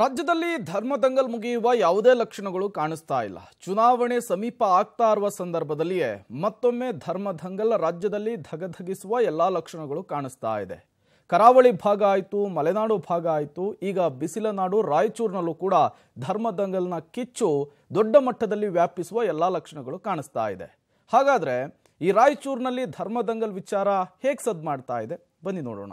ರಾಜ್ಯದಲ್ಲಿ ಧರ್ಮದಂಗಲ್ ಮುಗಿಯುವ ಯಾವುದೇ ಲಕ್ಷಣಗಳು ಕಾಣಿಸ್ತಾ ಇಲ್ಲ ಚುನಾವಣೆ ಸಮೀಪ ಆಗ್ತಾ ಇರುವ ಸಂದರ್ಭದಲ್ಲಿಯೇ ಮತ್ತೊಮ್ಮೆ ಧರ್ಮದಂಗಲ್ ರಾಜ್ಯದಲ್ಲಿ ಧಗಧಗಿಸುವ ಎಲ್ಲಾ ಲಕ್ಷಣಗಳು ಕಾಣಿಸ್ತಾ ಇದೆ ಕರಾವಳಿ ಭಾಗ ಆಯಿತು ಮಲೆನಾಡು ಭಾಗ ಆಯಿತು ಈಗ ಬಿಸಿಲನಾಡು ರಾಯಚೂರಿನಲ್ಲೂ ಕೂಡ ಧರ್ಮದಂಗಲ್ನ ಕಿಚ್ಚು ದೊಡ್ಡ ಮಟ್ಟದಲ್ಲಿ ವ್ಯಾಪಿಸುವ ಎಲ್ಲ ಲಕ್ಷಣಗಳು ಕಾಣಿಸ್ತಾ ಇದೆ ಹಾಗಾದರೆ ಈ ರಾಯಚೂರಿನಲ್ಲಿ ಧರ್ಮದಂಗಲ್ ವಿಚಾರ ಹೇಗೆ ಸದ್ ಮಾಡ್ತಾ ಇದೆ ಬನ್ನಿ ನೋಡೋಣ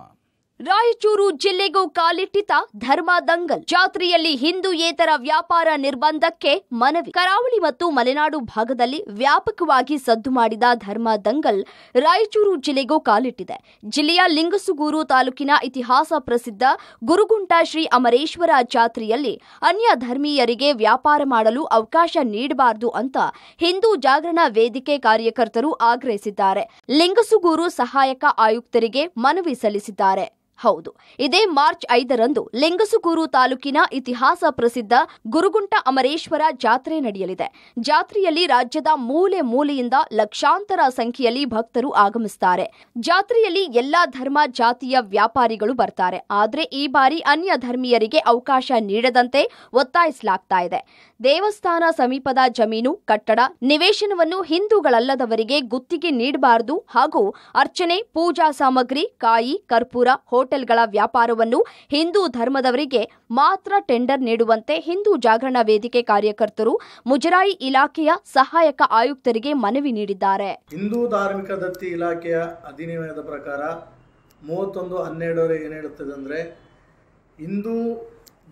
ರಾಯಚೂರು ಜಿಲ್ಲೆಗೂ ಕಾಲಿಟ್ಟಿತ ಧರ್ಮ ದಂಗಲ್ ಜಾತ್ರೆಯಲ್ಲಿ ಹಿಂದೂಯೇತರ ವ್ಯಾಪಾರ ನಿರ್ಬಂಧಕ್ಕೆ ಮನವಿ ಕರಾವಳಿ ಮತ್ತು ಮಲೆನಾಡು ಭಾಗದಲ್ಲಿ ವ್ಯಾಪಕವಾಗಿ ಸದ್ದು ಮಾಡಿದ ಧರ್ಮ ದಂಗಲ್ ರಾಯಚೂರು ಜಿಲ್ಲೆಗೂ ಕಾಲಿಟ್ಟಿದೆ ಜಿಲ್ಲೆಯ ಲಿಂಗಸುಗೂರು ತಾಲೂಕಿನ ಇತಿಹಾಸ ಪ್ರಸಿದ್ಧ ಗುರುಗುಂಟ ಶ್ರೀ ಅಮರೇಶ್ವರ ಜಾತ್ರೆಯಲ್ಲಿ ಅನ್ಯ ಧರ್ಮೀಯರಿಗೆ ವ್ಯಾಪಾರ ಮಾಡಲು ಅವಕಾಶ ನೀಡಬಾರದು ಅಂತ ಹಿಂದೂ ಜಾಗರಣ ವೇದಿಕೆ ಕಾರ್ಯಕರ್ತರು ಆಗ್ರಹಿಸಿದ್ದಾರೆ ಲಿಂಗಸುಗೂರು ಸಹಾಯಕ ಆಯುಕ್ತರಿಗೆ ಮನವಿ ಸಲ್ಲಿಸಿದ್ದಾರೆ ಹೌದು ಇದೇ ಮಾರ್ಚ್ ಐದರಂದು ಲಿಂಗಸುಗೂರು ತಾಲೂಕಿನ ಇತಿಹಾಸ ಪ್ರಸಿದ್ಧ ಗುರುಗುಂಟ ಅಮರೇಶ್ವರ ಜಾತ್ರೆ ನಡೆಯಲಿದೆ ಜಾತ್ರೆಯಲ್ಲಿ ರಾಜ್ಯದ ಮೂಲೆ ಮೂಲೆಯಿಂದ ಲಕ್ಷಾಂತರ ಸಂಖ್ಯೆಯಲ್ಲಿ ಭಕ್ತರು ಆಗಮಿಸುತ್ತಾರೆ ಜಾತ್ರೆಯಲ್ಲಿ ಎಲ್ಲಾ ಧರ್ಮ ಜಾತಿಯ ವ್ಯಾಪಾರಿಗಳು ಬರ್ತಾರೆ ಆದರೆ ಈ ಬಾರಿ ಅನ್ಯ ಧರ್ಮೀಯರಿಗೆ ಅವಕಾಶ ನೀಡದಂತೆ ಒತ್ತಾಯಿಸಲಾಗ್ತಾ ಇದೆ ದೇವಸ್ಥಾನ ಸಮೀಪದ ಜಮೀನು ಕಟ್ಟಡ ನಿವೇಶನವನ್ನು ಹಿಂದೂಗಳಲ್ಲದವರಿಗೆ ಗುತ್ತಿಗೆ ನೀಡಬಾರದು ಹಾಗೂ ಅರ್ಚನೆ ಪೂಜಾ ಸಾಮಗ್ರಿ ಕಾಯಿ ಕರ್ಪೂರ ಹೋಟೆಲ್ ಹೋಟೆಲ್ಗಳ ವ್ಯಾಪಾರವನ್ನು ಹಿಂದೂ ಧರ್ಮದವರಿಗೆ ಮಾತ್ರ ಟೆಂಡರ್ ನೀಡುವಂತೆ ಹಿಂದೂ ಜಾಗರಣ ವೇದಿಕೆ ಕಾರ್ಯಕರ್ತರು ಮುಜರಾಯಿ ಇಲಾಖೆಯ ಸಹಾಯಕ ಆಯುಕ್ತರಿಗೆ ಮನವಿ ನೀಡಿದ್ದಾರೆ ಹಿಂದೂ ಧಾರ್ಮಿಕ ದತ್ತಿ ಇಲಾಖೆಯ ಅಧಿನಿಯಮದ ಪ್ರಕಾರ ಮೂವತ್ತೊಂದು ಹನ್ನೆರಡರ ಏನು ಹೇಳುತ್ತದೆ ಅಂದರೆ ಹಿಂದೂ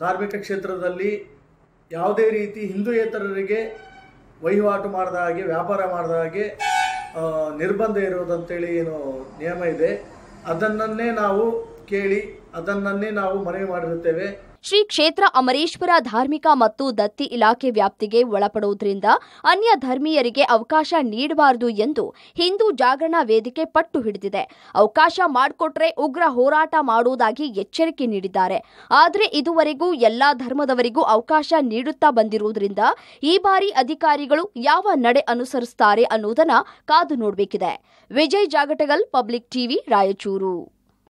ಧಾರ್ಮಿಕ ಕ್ಷೇತ್ರದಲ್ಲಿ ಯಾವುದೇ ರೀತಿ ಹಿಂದೂಯೇತರರಿಗೆ ವಹಿವಾಟು ಮಾಡಿದ ಹಾಗೆ ವ್ಯಾಪಾರ ಮಾಡಿದ ಹಾಗೆ ನಿರ್ಬಂಧ ಇರುವುದಂತೇಳಿ ಏನು ನಿಯಮ ಇದೆ ಅದನ್ನೇ ನಾವು ಕೇಳಿ ಅದನ್ನೇ ನಾವು ಮನವಿ ಮಾಡಿರುತ್ತೇವೆ ಶ್ರೀ ಕ್ಷೇತ್ರ ಅಮರೇಶ್ವರ ಧಾರ್ಮಿಕ ಮತ್ತು ದತ್ತಿ ಇಲಾಖೆ ವ್ಯಾಪ್ತಿಗೆ ಒಳಪಡುವುದರಿಂದ ಅನ್ಯ ಧರ್ಮೀಯರಿಗೆ ಅವಕಾಶ ನೀಡಬಾರದು ಎಂದು ಹಿಂದೂ ಜಾಗರಣಾ ವೇದಿಕೆ ಪಟ್ಟು ಹಿಡಿದಿದೆ ಅವಕಾಶ ಮಾಡಿಕೊಟ್ರೆ ಉಗ್ರ ಹೋರಾಟ ಮಾಡುವುದಾಗಿ ಎಚ್ಚರಿಕೆ ನೀಡಿದ್ದಾರೆ ಆದರೆ ಇದುವರೆಗೂ ಎಲ್ಲಾ ಧರ್ಮದವರಿಗೂ ಅವಕಾಶ ನೀಡುತ್ತಾ ಬಂದಿರುವುದರಿಂದ ಈ ಬಾರಿ ಅಧಿಕಾರಿಗಳು ಯಾವ ನಡೆ ಅನುಸರಿಸುತ್ತಾರೆ ಅನ್ನುವುದನ್ನು ಕಾದು ನೋಡಬೇಕಿದೆ ವಿಜಯ್ ಜಾಗಟಗಲ್ ಪಬ್ಲಿಕ್ ಟಿವಿ ರಾಯಚೂರು